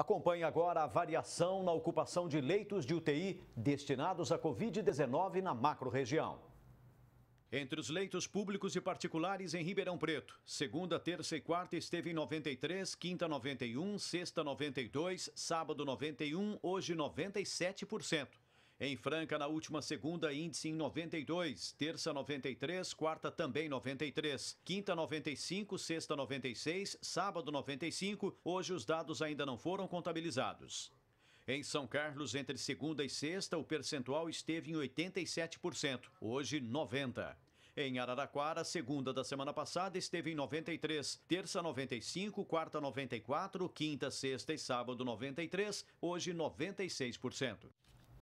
Acompanhe agora a variação na ocupação de leitos de UTI destinados à Covid-19 na macro-região. Entre os leitos públicos e particulares em Ribeirão Preto, segunda, terça e quarta esteve em 93, quinta 91, sexta 92, sábado 91, hoje 97%. Em Franca, na última segunda, índice em 92, terça 93, quarta também 93, quinta 95, sexta 96, sábado 95. Hoje os dados ainda não foram contabilizados. Em São Carlos, entre segunda e sexta, o percentual esteve em 87%, hoje 90%. Em Araraquara, segunda da semana passada esteve em 93, terça 95, quarta 94, quinta, sexta e sábado 93, hoje 96%.